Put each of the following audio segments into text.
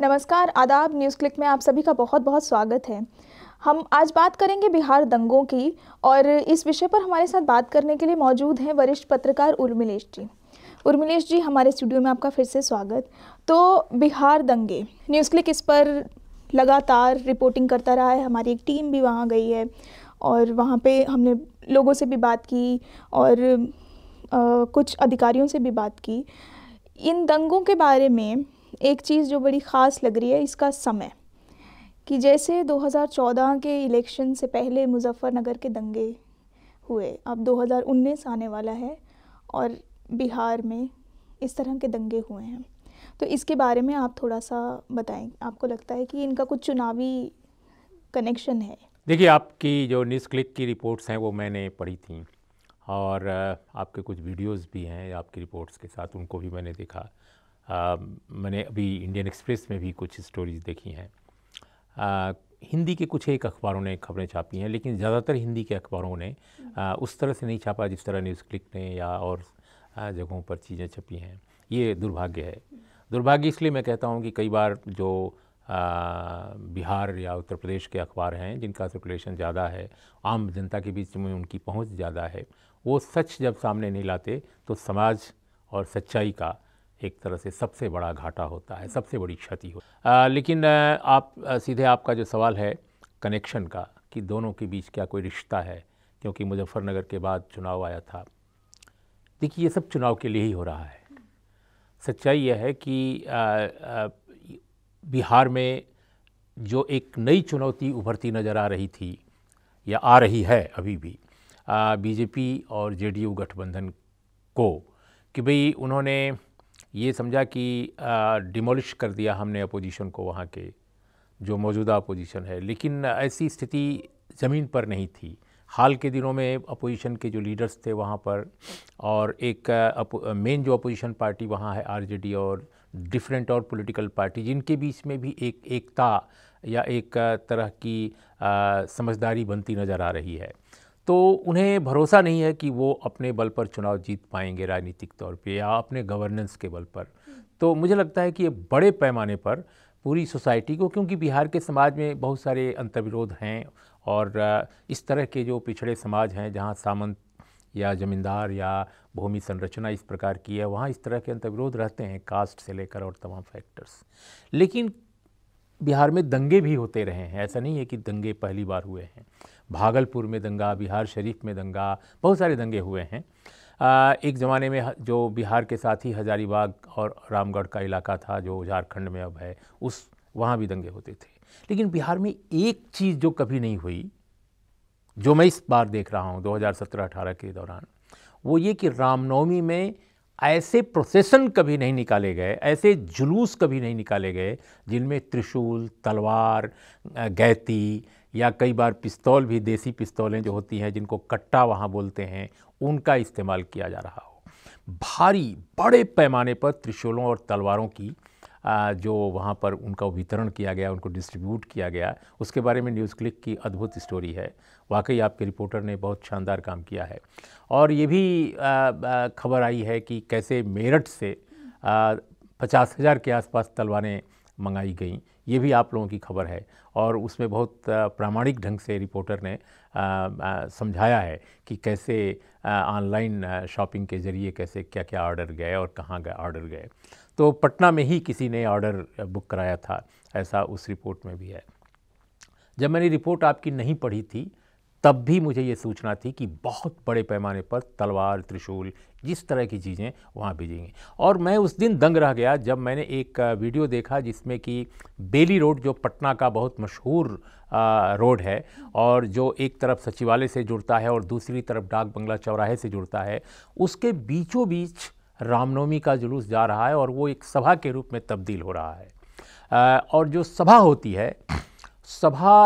नमस्कार आदाब news click में आप सभी का बहुत बहुत स्वागत है हम आज बात करेंगे बिहार दंगों की और इस विषय पर हमारे साथ बात करने के लिए मौजूद हैं वरिष्ठ पत्रकार उर्मिलेश जी उर्मिलेश जी हमारे स्टूडियो में आपका फिर से स्वागत तो बिहार दंगे न्यूज़ क्लिक इस पर लगातार रिपोर्टिंग करता रहा है हमारी एक टीम भी वहाँ गई है और वहाँ पे हमने लोगों से भी बात की और आ, कुछ अधिकारियों से भी बात की इन दंगों के बारे में एक चीज़ जो बड़ी ख़ास लग रही है इसका समय कि जैसे 2014 के इलेक्शन से पहले मुजफ्फरनगर के दंगे हुए अब 2019 आने वाला है और बिहार में इस तरह के दंगे हुए हैं तो इसके बारे में आप थोड़ा सा बताएं आपको लगता है कि इनका कुछ चुनावी कनेक्शन है देखिए आपकी जो न्यूज़ क्लिक की रिपोर्ट्स हैं वो मैंने पढ़ी थी और आपके कुछ वीडियोस भी हैं आपकी रिपोर्ट्स के साथ उनको भी मैंने देखा मैंने अभी इंडियन एक्सप्रेस में भी कुछ स्टोरीज देखी हैं हिंदी के कुछ एक अखबारों ने खबरें छापी हैं लेकिन ज़्यादातर हिंदी के अखबारों ने आ, उस तरह से नहीं छापा जिस तरह न्यूज़ क्लिक ने या और जगहों पर चीज़ें छपी हैं ये दुर्भाग्य है दुर्भाग्य इसलिए मैं कहता हूँ कि कई बार जो आ, बिहार या उत्तर प्रदेश के अखबार हैं जिनका सर्कुलेशन ज़्यादा है आम जनता के बीच में उनकी पहुँच ज़्यादा है वो सच जब सामने नहीं लाते तो समाज और सच्चाई का एक तरह से सबसे बड़ा घाटा होता है सबसे बड़ी क्षति हो लेकिन आप सीधे आपका जो सवाल है कनेक्शन का कि दोनों के बीच क्या कोई रिश्ता है क्योंकि मुजफ्फरनगर के बाद चुनाव आया था देखिए ये सब चुनाव के लिए ही हो रहा है सच्चाई यह है कि आ, आ, बिहार में जो एक नई चुनौती उभरती नज़र आ रही थी या आ रही है अभी भी बीजेपी और जेडीयू गठबंधन को कि भाई उन्होंने ये समझा कि डिमोलिश कर दिया हमने अपोजिशन को वहाँ के जो मौजूदा अपोजिशन है लेकिन ऐसी स्थिति ज़मीन पर नहीं थी हाल के दिनों में अपोजिशन के जो लीडर्स थे वहाँ पर और एक मेन जो अपोजिशन पार्टी वहाँ है आरजेडी और डिफरेंट और पॉलिटिकल पार्टी जिनके बीच में भी एक एकता या एक तरह की समझदारी बनती नज़र आ रही है तो उन्हें भरोसा नहीं है कि वो अपने बल पर चुनाव जीत पाएंगे राजनीतिक तौर पे या अपने गवर्नेंस के बल पर तो मुझे लगता है कि ये बड़े पैमाने पर पूरी सोसाइटी को क्योंकि बिहार के समाज में बहुत सारे अंतर्विरोध हैं और इस तरह के जो पिछड़े समाज हैं जहाँ सामंत या ज़मींदार या भूमि संरचना इस प्रकार की है वहाँ इस तरह के अंतर्विरोध रहते हैं कास्ट से लेकर और तमाम फैक्टर्स लेकिन बिहार में दंगे भी होते रहे हैं ऐसा नहीं है कि दंगे पहली बार हुए हैं भागलपुर में दंगा बिहार शरीफ में दंगा बहुत सारे दंगे हुए हैं आ, एक ज़माने में जो बिहार के साथ ही हजारीबाग और रामगढ़ का इलाका था जो झारखंड में अब है उस वहाँ भी दंगे होते थे लेकिन बिहार में एक चीज़ जो कभी नहीं हुई जो मैं इस बार देख रहा हूँ 2017-18 के दौरान वो ये कि रामनवमी में ऐसे प्रोसेसन कभी नहीं निकाले गए ऐसे जुलूस कभी नहीं निकाले गए जिनमें त्रिशूल तलवार गैती या कई बार पिस्तौल भी देसी पिस्तौलें जो होती हैं जिनको कट्टा वहाँ बोलते हैं उनका इस्तेमाल किया जा रहा हो भारी बड़े पैमाने पर त्रिशूलों और तलवारों की जो वहाँ पर उनका वितरण किया गया उनको डिस्ट्रीब्यूट किया गया उसके बारे में न्यूज़ क्लिक की अद्भुत स्टोरी है वाकई आपके रिपोर्टर ने बहुत शानदार काम किया है और ये भी खबर आई है कि कैसे मेरठ से पचास हज़ार के आसपास तलवारें मंगाई गई ये भी आप लोगों की खबर है और उसमें बहुत प्रामाणिक ढंग से रिपोर्टर ने समझाया है कि कैसे ऑनलाइन शॉपिंग के ज़रिए कैसे क्या क्या ऑर्डर गए और कहाँ गए ऑर्डर गए तो पटना में ही किसी ने ऑर्डर बुक कराया था ऐसा उस रिपोर्ट में भी है जब मैंने रिपोर्ट आपकी नहीं पढ़ी थी तब भी मुझे ये सूचना थी कि बहुत बड़े पैमाने पर तलवार त्रिशूल जिस तरह की चीज़ें वहाँ भेजेंगी और मैं उस दिन दंग रह गया जब मैंने एक वीडियो देखा जिसमें कि बेली रोड जो पटना का बहुत मशहूर रोड है और जो एक तरफ सचिवालय से जुड़ता है और दूसरी तरफ डाक बंगला चौराहे से जुड़ता है उसके बीचों बीच रामनवमी का जुलूस जा रहा है और वो एक सभा के रूप में तब्दील हो रहा है और जो सभा होती है सभा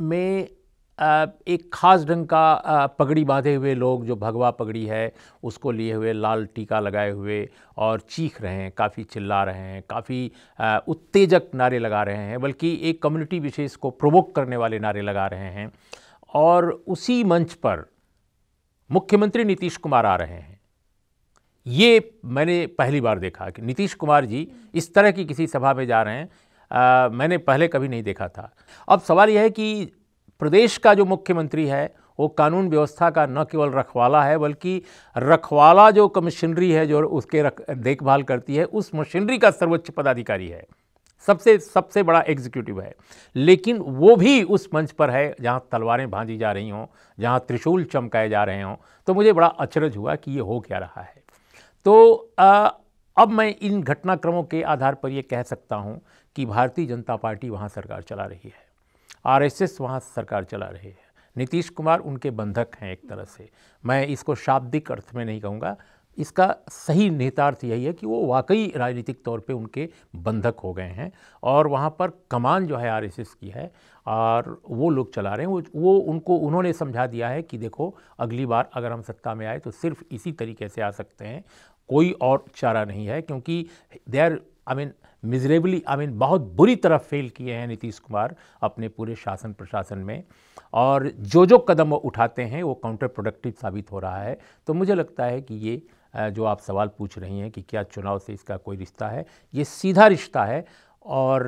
में एक ख़ास ढंग का पगड़ी बांधे हुए लोग जो भगवा पगड़ी है उसको लिए हुए लाल टीका लगाए हुए और चीख रहे हैं काफ़ी चिल्ला रहे हैं काफ़ी उत्तेजक नारे लगा रहे हैं बल्कि एक कम्युनिटी विशेष को प्रोवोक करने वाले नारे लगा रहे हैं और उसी मंच पर मुख्यमंत्री नीतीश कुमार आ रहे हैं ये मैंने पहली बार देखा कि नीतीश कुमार जी इस तरह की किसी सभा में जा रहे हैं आ, मैंने पहले कभी नहीं देखा था अब सवाल यह है कि प्रदेश का जो मुख्यमंत्री है वो कानून व्यवस्था का न केवल रखवाला है बल्कि रखवाला जो मशीनरी है जो उसके रख देखभाल करती है उस मशीनरी का सर्वोच्च पदाधिकारी है सबसे सबसे बड़ा एग्जीक्यूटिव है लेकिन वो भी उस मंच पर है जहाँ तलवारें भांजी जा रही हों जहाँ त्रिशूल चमकाए जा रहे हों तो मुझे बड़ा अचरज हुआ कि ये हो क्या रहा है तो आ, अब मैं इन घटनाक्रमों के आधार पर ये कह सकता हूँ कि भारतीय जनता पार्टी वहाँ सरकार चला रही है आरएसएस एस वहाँ सरकार चला रहे हैं नीतीश कुमार उनके बंधक हैं एक तरह से मैं इसको शाब्दिक अर्थ में नहीं कहूँगा इसका सही निहितार्थ यही है कि वो वाकई राजनीतिक तौर पे उनके बंधक हो गए हैं और वहाँ पर कमान जो है आरएसएस की है और वो लोग चला रहे हैं वो वो उनको उन्होंने समझा दिया है कि देखो अगली बार अगर हम सत्ता में आए तो सिर्फ इसी तरीके से आ सकते हैं कोई और चारा नहीं है क्योंकि they are I mean miserably I mean बहुत बुरी तरह फेल किए हैं नीतीश कुमार अपने पूरे शासन प्रशासन में और जो जो कदम वो उठाते हैं वो काउंटर प्रोडक्टिव साबित हो रहा है तो मुझे लगता है कि ये जो आप सवाल पूछ रही हैं कि क्या चुनाव से इसका कोई रिश्ता है ये सीधा रिश्ता है और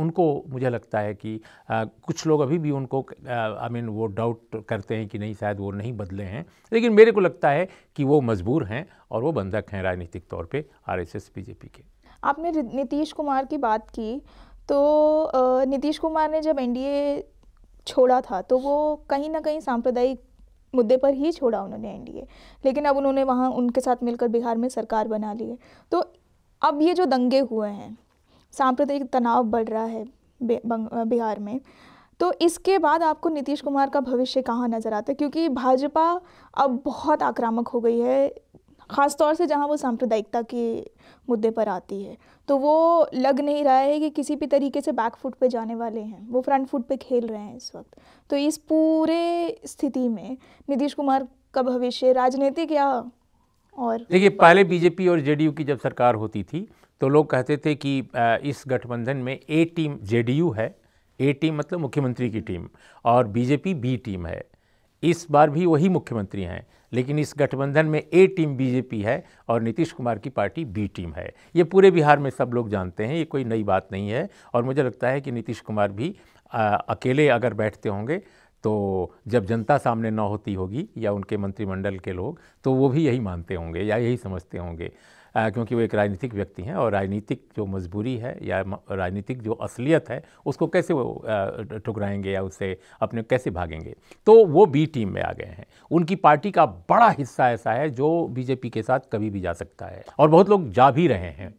उनको मुझे लगता है कि कुछ लोग अभी भी उनको आई मीन वो डाउट करते हैं कि नहीं शायद वो नहीं बदले हैं लेकिन मेरे को लगता है कि वो मजबूर हैं और वो बंधक हैं राजनीतिक तौर पे आरएसएस बीजेपी के आपने नीतीश कुमार की बात की तो नीतीश कुमार ने जब एनडीए छोड़ा था तो वो कहीं ना कहीं सांप्रदायिक मुद्दे पर ही छोड़ा उन्होंने एनडीए लेकिन अब उन्होंने वहाँ उनके साथ मिलकर बिहार में सरकार बना ली है तो अब ये जो दंगे हुए हैं सांप्रदायिक तनाव बढ़ रहा है बिहार में तो इसके बाद आपको नीतीश कुमार का भविष्य कहाँ नज़र आता है क्योंकि भाजपा अब बहुत आक्रामक हो गई है ख़ासतौर से जहाँ वो सांप्रदायिकता के मुद्दे पर आती है तो वो लग नहीं रहा है कि किसी भी तरीके से बैक फुट पे जाने वाले हैं वो फ्रंट फुट पे खेल रहे हैं इस वक्त तो इस पूरे स्थिति में नीतीश कुमार का भविष्य राजनीतिक या और देखिए पहले बीजेपी और जेडीयू की जब सरकार होती थी तो लोग कहते थे कि इस गठबंधन में ए टीम जेडीयू है ए टीम मतलब मुख्यमंत्री की टीम और बीजेपी बी टीम है इस बार भी वही मुख्यमंत्री हैं लेकिन इस गठबंधन में ए टीम बीजेपी है और नीतीश कुमार की पार्टी बी टीम है ये पूरे बिहार में सब लोग जानते हैं ये कोई नई बात नहीं है और मुझे लगता है कि नीतीश कुमार भी आ, अकेले अगर बैठते होंगे तो जब जनता सामने ना होती होगी या उनके मंत्रिमंडल के लोग तो वो भी यही मानते होंगे या यही समझते होंगे आ, क्योंकि वो एक राजनीतिक व्यक्ति हैं और राजनीतिक जो मजबूरी है या राजनीतिक जो असलियत है उसको कैसे वो ठुकराएंगे या उससे अपने कैसे भागेंगे तो वो बी टीम में आ गए हैं उनकी पार्टी का बड़ा हिस्सा ऐसा है जो बीजेपी के साथ कभी भी जा सकता है और बहुत लोग जा भी रहे हैं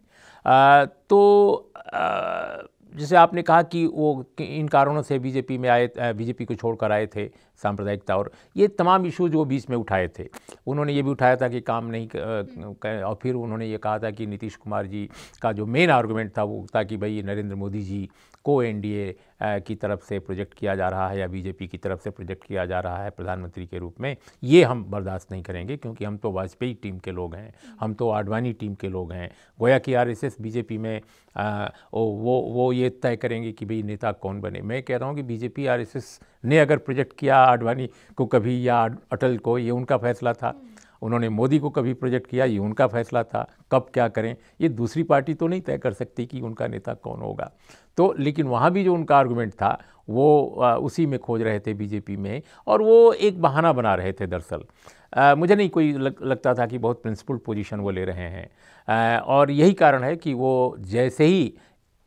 आ, तो आ, जैसे आपने कहा कि वो इन कारणों से बीजेपी में आए बीजेपी को छोड़कर आए थे सांप्रदायिकता और ये तमाम इशू जो बीच में उठाए थे उन्होंने ये भी उठाया था कि काम नहीं और फिर उन्होंने ये कहा था कि नीतीश कुमार जी का जो मेन आर्गूमेंट था वो था कि भाई नरेंद्र मोदी जी को एन की तरफ से प्रोजेक्ट किया जा रहा है या बीजेपी की तरफ से प्रोजेक्ट किया जा रहा है प्रधानमंत्री के रूप में ये हम बर्दाश्त नहीं करेंगे क्योंकि हम तो वाजपेयी टीम के लोग हैं हम तो आडवाणी टीम के लोग हैं गोया कि आर बीजेपी में आ, वो वो ये तय करेंगे कि भाई नेता कौन बने मैं कह रहा हूँ कि बीजेपी आर ने अगर प्रोजेक्ट किया आडवाणी को कभी या अटल को ये उनका फैसला था उन्होंने मोदी को कभी प्रोजेक्ट किया ये उनका फैसला था कब क्या करें ये दूसरी पार्टी तो नहीं तय कर सकती कि उनका नेता कौन होगा तो लेकिन वहाँ भी जो उनका आर्गूमेंट था वो उसी में खोज रहे थे बीजेपी में और वो एक बहाना बना रहे थे दरअसल मुझे नहीं कोई लग, लगता था कि बहुत प्रिंसिपल पोजीशन वो ले रहे हैं आ, और यही कारण है कि वो जैसे ही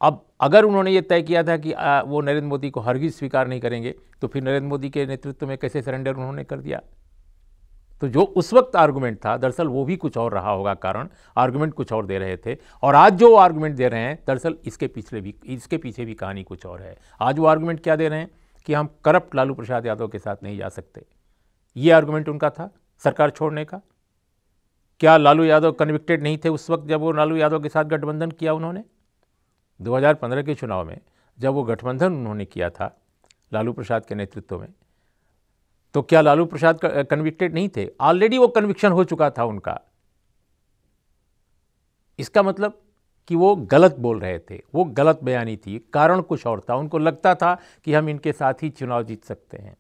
अब अगर उन्होंने ये तय किया था कि आ, वो नरेंद्र मोदी को हरगिज स्वीकार नहीं करेंगे तो फिर नरेंद्र मोदी के नेतृत्व में कैसे सरेंडर उन्होंने कर दिया तो जो उस वक्त आर्गूमेंट था दरअसल वो भी कुछ और रहा होगा कारण आर्गूमेंट कुछ और दे रहे थे और आज जो आर्गूमेंट दे रहे हैं दरअसल इसके पिछले भी इसके पीछे भी कहानी कुछ और है आज वो आर्गूमेंट क्या दे रहे हैं कि हम करप्ट लालू प्रसाद यादव के साथ नहीं जा सकते ये आर्गूमेंट उनका था सरकार छोड़ने का क्या लालू यादव कन्विक्टेड नहीं थे उस वक्त जब वो लालू यादव के साथ गठबंधन किया उन्होंने 2015 के चुनाव में जब वो गठबंधन उन्होंने किया था लालू प्रसाद के नेतृत्व में तो क्या लालू प्रसाद कन्विक्टेड नहीं थे ऑलरेडी वो कन्विक्शन हो चुका था उनका इसका मतलब कि वो गलत बोल रहे थे वो गलत बयानी थी कारण कुछ और था उनको लगता था कि हम इनके साथ ही चुनाव जीत सकते हैं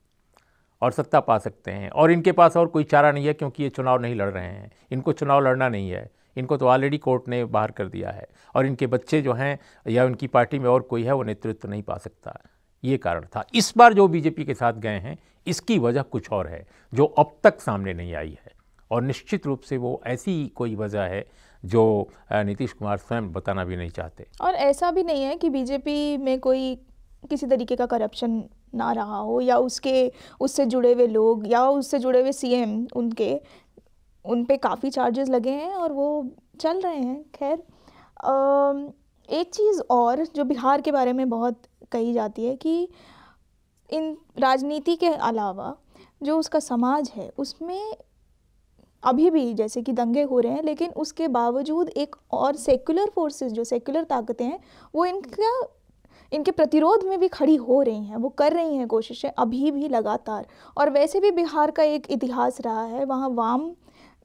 और सत्ता पा सकते हैं और इनके पास और कोई चारा नहीं है क्योंकि ये चुनाव नहीं लड़ रहे हैं इनको चुनाव लड़ना नहीं है इनको तो ऑलरेडी कोर्ट ने बाहर कर दिया है और इनके बच्चे जो हैं या उनकी पार्टी में और कोई है वो नेतृत्व नहीं पा सकता ये कारण था इस बार जो बीजेपी के साथ गए हैं इसकी वजह कुछ और है जो अब तक सामने नहीं आई है और निश्चित रूप से वो ऐसी कोई वजह है जो नीतीश कुमार स्वयं बताना भी नहीं चाहते और ऐसा भी नहीं है कि बीजेपी में कोई किसी तरीके का करप्शन ना रहा हो या उसके उससे जुड़े हुए लोग या उससे जुड़े हुए सीएम उनके उन पे काफ़ी चार्जेस लगे हैं और वो चल रहे हैं खैर एक चीज़ और जो बिहार के बारे में बहुत कही जाती है कि इन राजनीति के अलावा जो उसका समाज है उसमें अभी भी जैसे कि दंगे हो रहे हैं लेकिन उसके बावजूद एक और सेकुलर फोर्सेस जो सेकुलर ताकतें हैं वो इनका इनके प्रतिरोध में भी खड़ी हो रही हैं वो कर रही हैं कोशिशें अभी भी लगातार और वैसे भी बिहार का एक इतिहास रहा है वहाँ वाम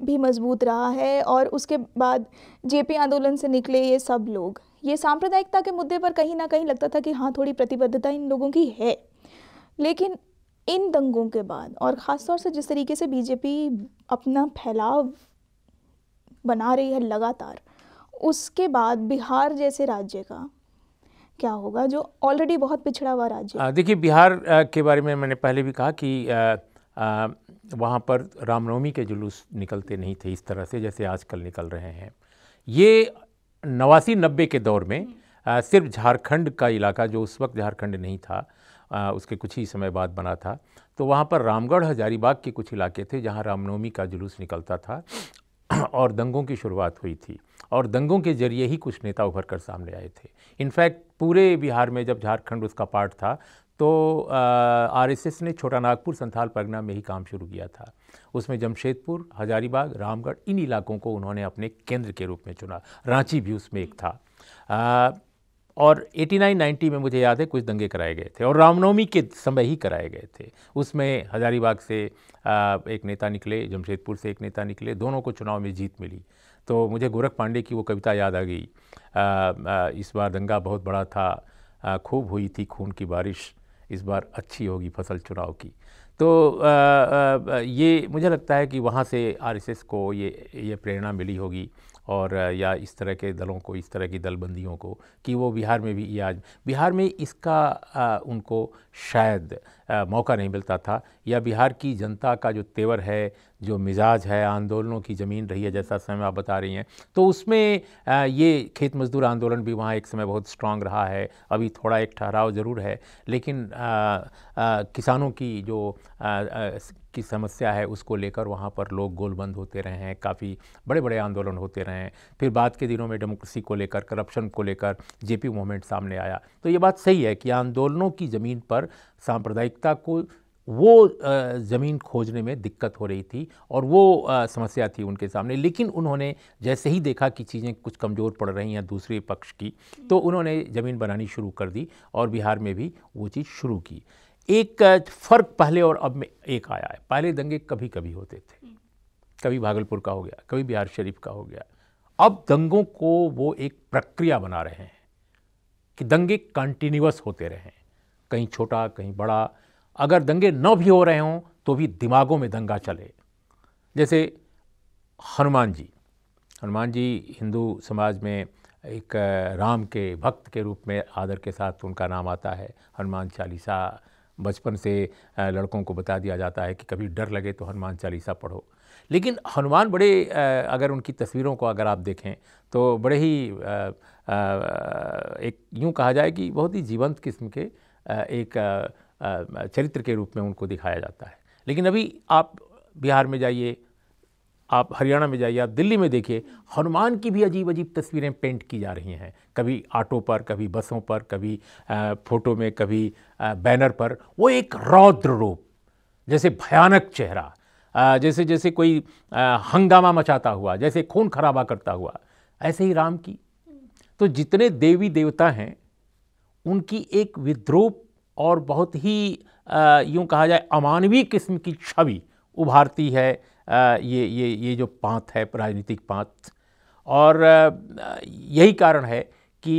भी मजबूत रहा है और उसके बाद जेपी आंदोलन से निकले ये सब लोग ये सांप्रदायिकता के मुद्दे पर कहीं ना कहीं लगता था कि हाँ थोड़ी प्रतिबद्धता इन लोगों की है लेकिन इन दंगों के बाद और ख़ास तौर से जिस तरीके से बीजेपी अपना फैलाव बना रही है लगातार उसके बाद बिहार जैसे राज्य का क्या होगा जो ऑलरेडी बहुत पिछड़ा हुआ राज्य देखिए बिहार के बारे में मैंने पहले भी कहा कि वहाँ पर रामनवमी के जुलूस निकलते नहीं थे इस तरह से जैसे आजकल निकल रहे हैं ये नवासी नब्बे के दौर में हम्म। सिर्फ झारखंड का इलाका जो उस वक्त झारखंड नहीं था आ, उसके कुछ ही समय बाद बना था तो वहाँ पर रामगढ़ हजारीबाग के कुछ इलाके थे जहाँ रामनवमी का जुलूस निकलता था और दंगों की शुरुआत हुई थी और दंगों के जरिए ही कुछ नेता उभर कर सामने आए थे इनफैक्ट पूरे बिहार में जब झारखंड उसका पार्ट था तो आरएसएस ने छोटा नागपुर संथाल परगना में ही काम शुरू किया था उसमें जमशेदपुर हजारीबाग रामगढ़ इन इलाकों को उन्होंने अपने केंद्र के रूप में चुना रांची भी उसमें एक था आ, और 89-90 में मुझे याद है कुछ दंगे कराए गए थे और रामनवमी के समय ही कराए गए थे उसमें हजारीबाग से एक नेता निकले जमशेदपुर से एक नेता निकले दोनों को चुनाव में जीत मिली तो मुझे गोरख पांडे की वो कविता याद आ गई इस बार दंगा बहुत बड़ा था खूब हुई थी खून की बारिश इस बार अच्छी होगी फसल चुनाव की तो आ, आ, ये मुझे लगता है कि वहाँ से आरएसएस को ये ये प्रेरणा मिली होगी और या इस तरह के दलों को इस तरह की दलबंदियों को कि वो बिहार में भी आज बिहार में इसका आ, उनको शायद आ, मौका नहीं मिलता था या बिहार की जनता का जो तेवर है जो मिजाज है आंदोलनों की ज़मीन रही है जैसा समय आप बता रही हैं तो उसमें आ, ये खेत मजदूर आंदोलन भी वहाँ एक समय बहुत स्ट्रांग रहा है अभी थोड़ा एक ठहराव ज़रूर है लेकिन आ, आ, किसानों की जो आ, आ, की समस्या है उसको लेकर वहाँ पर लोग गोलबंद होते रहे हैं काफ़ी बड़े बड़े आंदोलन होते रहे हैं फिर बाद के दिनों में डेमोक्रेसी को लेकर करप्शन को लेकर जेपी मूवमेंट सामने आया तो ये बात सही है कि आंदोलनों की ज़मीन पर सांप्रदायिकता को वो ज़मीन खोजने में दिक्कत हो रही थी और वो समस्या थी उनके सामने लेकिन उन्होंने जैसे ही देखा कि चीज़ें कुछ कमज़ोर पड़ रही हैं दूसरे पक्ष की तो उन्होंने ज़मीन बनानी शुरू कर दी और बिहार में भी वो चीज़ शुरू की एक फ़र्क पहले और अब में एक आया है पहले दंगे कभी कभी होते थे हम्म। कभी भागलपुर का हो गया कभी बिहार शरीफ का हो गया अब दंगों को वो एक प्रक्रिया बना रहे हैं कि दंगे कंटिन्यूस होते रहें कहीं छोटा कहीं बड़ा अगर दंगे न भी हो रहे हों तो भी दिमागों में दंगा चले जैसे हनुमान जी हनुमान जी हिंदू समाज में एक राम के भक्त के रूप में आदर के साथ उनका नाम आता है हनुमान चालीसा बचपन से लड़कों को बता दिया जाता है कि कभी डर लगे तो हनुमान चालीसा पढ़ो लेकिन हनुमान बड़े अगर उनकी तस्वीरों को अगर आप देखें तो बड़े ही एक यूँ कहा जाए कि बहुत ही जीवंत किस्म के एक चरित्र के रूप में उनको दिखाया जाता है लेकिन अभी आप बिहार में जाइए आप हरियाणा में जाइए आप दिल्ली में देखिए हनुमान की भी अजीब अजीब तस्वीरें पेंट की जा रही हैं कभी ऑटो पर कभी बसों पर कभी फ़ोटो में कभी बैनर पर वो एक रौद्र रूप जैसे भयानक चेहरा जैसे जैसे कोई हंगामा मचाता हुआ जैसे खून खराबा करता हुआ ऐसे ही राम की तो जितने देवी देवता हैं उनकी एक विद्रोप और बहुत ही यूँ कहा जाए अमानवीय किस्म की छवि उभारती है ये ये ये जो पांत है राजनीतिक पांत और यही कारण है कि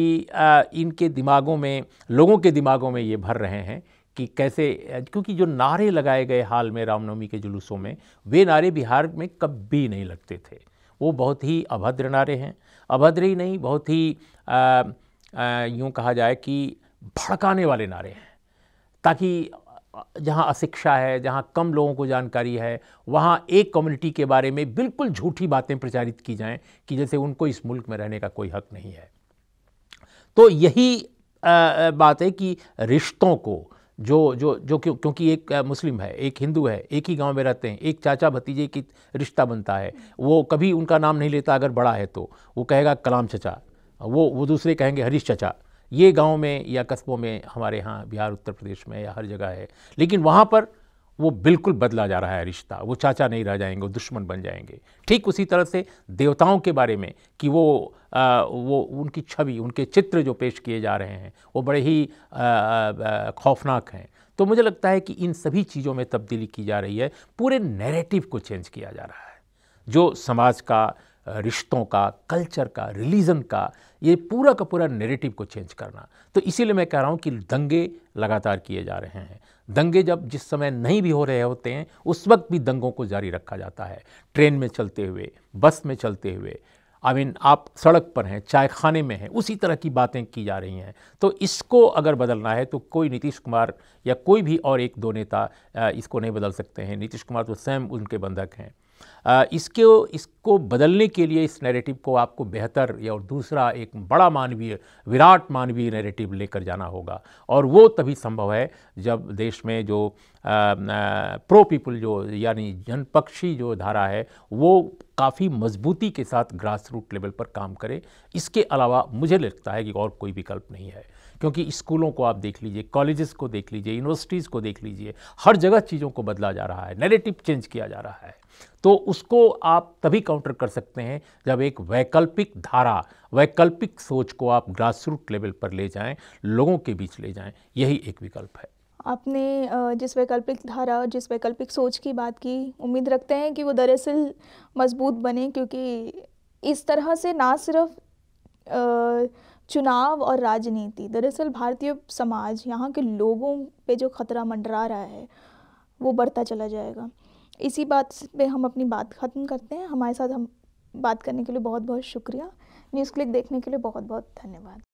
इनके दिमागों में लोगों के दिमागों में ये भर रहे हैं कि कैसे क्योंकि जो नारे लगाए गए हाल में रामनवमी के जुलूसों में वे नारे बिहार में कभी नहीं लगते थे वो बहुत ही अभद्र नारे हैं अभद्र ही नहीं बहुत ही यूँ कहा जाए कि भड़काने वाले नारे हैं ताकि जहाँ अशिक्षा है जहाँ कम लोगों को जानकारी है वहाँ एक कम्युनिटी के बारे में बिल्कुल झूठी बातें प्रचारित की जाएं कि जैसे उनको इस मुल्क में रहने का कोई हक नहीं है तो यही बात है कि रिश्तों को जो जो जो क्योंकि एक मुस्लिम है एक हिंदू है एक ही गांव में रहते हैं एक चाचा भतीजे की रिश्ता बनता है वो कभी उनका नाम नहीं लेता अगर बड़ा है तो वो कहेगा कलाम चचा वो वो दूसरे कहेंगे हरीश चचा ये गांव में या कस्बों में हमारे यहाँ बिहार उत्तर प्रदेश में या हर जगह है लेकिन वहाँ पर वो बिल्कुल बदला जा रहा है रिश्ता वो चाचा नहीं रह जाएंगे वो दुश्मन बन जाएंगे ठीक उसी तरह से देवताओं के बारे में कि वो आ, वो उनकी छवि उनके चित्र जो पेश किए जा रहे हैं वो बड़े ही खौफनाक हैं तो मुझे लगता है कि इन सभी चीज़ों में तब्दीली की जा रही है पूरे नैरेटिव को चेंज किया जा रहा है जो समाज का रिश्तों का कल्चर का रिलीजन का ये पूरा का पूरा नेरेटिव को चेंज करना तो इसीलिए मैं कह रहा हूँ कि दंगे लगातार किए जा रहे हैं दंगे जब जिस समय नहीं भी हो रहे होते हैं उस वक्त भी दंगों को जारी रखा जाता है ट्रेन में चलते हुए बस में चलते हुए आई मीन आप सड़क पर हैं चाय खाने में हैं उसी तरह की बातें की जा रही हैं तो इसको अगर बदलना है तो कोई नीतीश कुमार या कोई भी और एक दो नेता इसको नहीं बदल सकते हैं नीतीश कुमार तो स्वयं उनके बंधक हैं इसके इसको बदलने के लिए इस नैरेटिव को आपको बेहतर या और दूसरा एक बड़ा मानवीय विराट मानवीय नैरेटिव लेकर जाना होगा और वो तभी संभव है जब देश में जो आ, आ, प्रो पीपल जो यानी जनपक्षी जो धारा है वो काफ़ी मजबूती के साथ ग्रास रूट लेवल पर काम करे इसके अलावा मुझे लगता है कि और कोई विकल्प नहीं है क्योंकि स्कूलों को आप देख लीजिए कॉलेजेस को देख लीजिए यूनिवर्सिटीज़ को देख लीजिए हर जगह चीज़ों को बदला जा रहा है नेरेटिव चेंज किया जा रहा है तो उसको आप तभी काउंटर कर सकते हैं जब एक वैकल्पिक धारा वैकल्पिक सोच को आप ग्रासरूट लेवल पर ले जाएं लोगों के बीच ले जाएं यही एक विकल्प है आपने जिस वैकल्पिक धारा जिस वैकल्पिक सोच की बात की उम्मीद रखते हैं कि वो दरअसल मजबूत बने क्योंकि इस तरह से ना सिर्फ चुनाव और राजनीति दरअसल भारतीय समाज यहाँ के लोगों पे जो खतरा मंडरा रहा है वो बढ़ता चला जाएगा इसी बात पे हम अपनी बात ख़त्म करते हैं हमारे साथ हम बात करने के लिए बहुत बहुत शुक्रिया न्यूज़ क्लिक देखने के लिए बहुत बहुत धन्यवाद